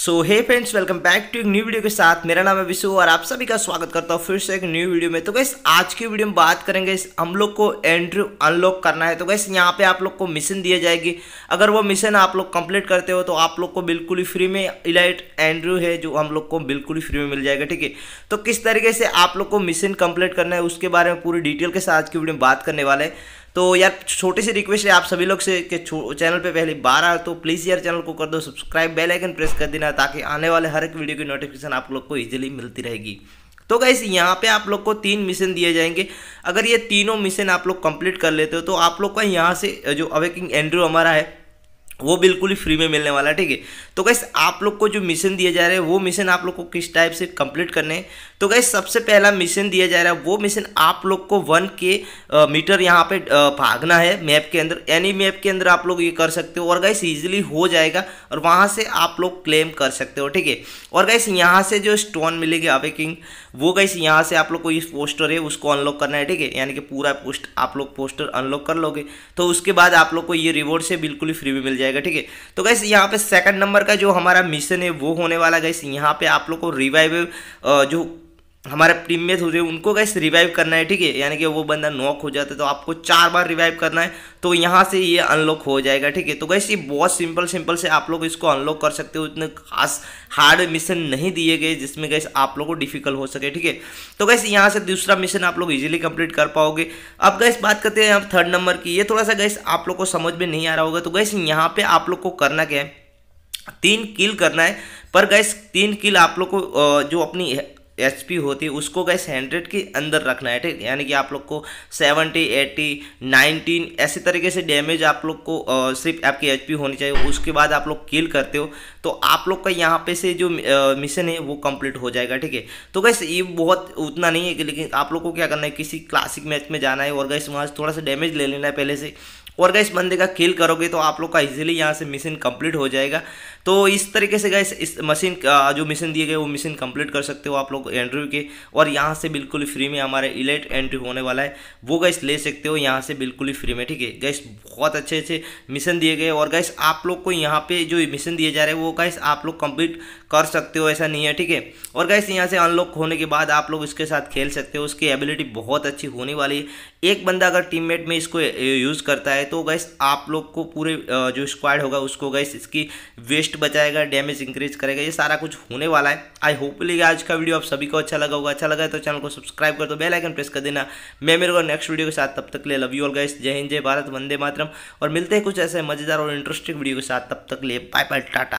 so hey friends welcome back to एक new video के साथ मेरा नाम है विशु और आप सभी का स्वागत करता हूँ फिर से एक न्यू वीडियो में तो गैस आज की वीडियो में बात करेंगे हम लोग को एंड्रू अनलॉक करना है तो गैस यहाँ पे आप लोग को मिशन दिया जाएगी अगर वो मिशन आप लोग कंप्लीट करते हो तो आप लोग को बिल्कुल ही फ्री में इलाइट एंड्रू है जो हम लोग को बिल्कुल ही फ्री में मिल जाएगा ठीक है तो किस तरीके से आप लोग को मिशन कंप्लीट करना है उसके बारे में पूरी डिटेल के साथ आज की वीडियो में बात करने वाले हैं तो यार छोटी सी रिक्वेस्ट है आप सभी लोग से कि चैनल पे पहले बार आए तो प्लीज़ यार चैनल को कर दो सब्सक्राइब बेल आइकन प्रेस कर देना ताकि आने वाले हर एक वीडियो की नोटिफिकेशन आप लोग को ईजिली मिलती रहेगी तो गैस यहाँ पे आप लोग को तीन मिशन दिए जाएंगे अगर ये तीनों मिशन आप लोग कंप्लीट कर लेते हो तो आप लोग का यहाँ से जो अवेकिंग एंड्रू हमारा है वो बिल्कुल ही फ्री में मिलने वाला है ठीक है तो गैस आप लोग को जो मिशन दिया जा रहा है वो मिशन आप लोग को किस टाइप से कंप्लीट करने हैं तो गैस सबसे पहला मिशन दिया जा रहा है वो मिशन आप लोग को वन के आ, मीटर यहाँ पे भागना है मैप के अंदर एनी मैप के अंदर आप लोग ये कर सकते हो और गैस ईजिली हो जाएगा और वहाँ से आप लोग क्लेम कर सकते हो ठीक है और गैस यहाँ से जो स्टोन मिलेगी किंग वो गैस यहाँ से आप लोग को ये पोस्टर है उसको अनलॉक करना है ठीक है यानी कि पूरा पोस्ट आप लोग पोस्टर अनलॉक कर लोगे तो उसके बाद आप लोग को ये रिवॉर्ड से बिल्कुल ही फ्री में मिल जाएगा जाएगा ठीक है तो गैस यहाँ पे सेकंड नंबर का जो हमारा मिशन है वो होने वाला गैस यहाँ पे आप लोग को रिवाइव जो हमारे प्रीमियस होते हैं उनको गैस रिवाइव करना है ठीक है यानी कि वो बंदा नॉक हो जाता है तो आपको चार बार रिवाइव करना है तो यहाँ से ये अनलॉक हो जाएगा ठीक है तो गैस ये बहुत सिंपल सिंपल से आप लोग इसको अनलॉक कर सकते हो इतने खास हार्ड मिशन नहीं दिए गए जिसमें गैस आप लोग को डिफिकल्ट हो सके ठीक है तो गैस यहाँ से दूसरा मिशन आप लोग इजिली कंप्लीट कर पाओगे अब गैस बात करते हैं आप थर्ड नंबर की ये थोड़ा सा गैस आप लोग को समझ में नहीं आ रहा होगा तो गैस यहाँ पर आप लोग को करना क्या है तीन किल करना है पर गैस तीन किल आप लोग को जो अपनी एच पी होती है उसको गैस हंड्रेड के अंदर रखना है ठीक यानी कि आप लोग को सेवेंटी एट्टी नाइनटीन ऐसे तरीके से डैमेज आप लोग को आ, सिर्फ आपकी एच पी होनी चाहिए उसके बाद आप लोग किल करते हो तो आप लोग का यहाँ पे से जो मिशन है वो कंप्लीट हो जाएगा ठीक है तो गैस ये बहुत उतना नहीं है लेकिन आप लोग को क्या करना है किसी क्लासिक मैच में जाना है और गैस वहाँ से थोड़ा सा डैमेज ले लेना है पहले से और गैस बंदे का किल करोगे तो आप लोग का इजीली यहाँ से मिशन कंप्लीट हो जाएगा तो इस तरीके से गैस इस मशीन जो मिशन दिए गए वो मिशन कंप्लीट कर सकते हो आप लोग एंट्री के और यहाँ से बिल्कुल फ्री में हमारे इलेट एंट्री होने वाला है वो गैस ले सकते हो यहाँ से बिल्कुल ही फ्री में ठीक है गैस बहुत अच्छे अच्छे मिशन दिए गए और गैस आप लोग को यहाँ पे जो मिशन दिए जा रहे हैं वो गैस आप लोग कंप्लीट कर सकते हो ऐसा नहीं है ठीक है और गैस यहाँ से अनलॉक होने के बाद आप लोग इसके साथ खेल सकते हो उसकी एबिलिटी बहुत अच्छी होने वाली है एक बंदा अगर टीममेट में इसको यूज़ करता है तो गैस आप लोग को पूरे जो स्क्वाड होगा उसको गैस इसकी वेस्ट बचाएगा डैमेज इंक्रीज करेगा ये सारा कुछ होने वाला है आई होपली आज का वीडियो आप सभी को अच्छा लगा होगा अच्छा लगा है तो चैनल को सब्सक्राइब कर दो बेल आइकन प्रेस कर देना मैं मेरे को नेक्स्ट वीडियो के साथ तब तक ले लव यू ऑल गैस जय हिंद जय भारत वंदे मातरम और मिलते हैं कुछ ऐसे मज़ेदार और इंटरेस्टिंग वीडियो के साथ तब तक ले बाय बाय टाटा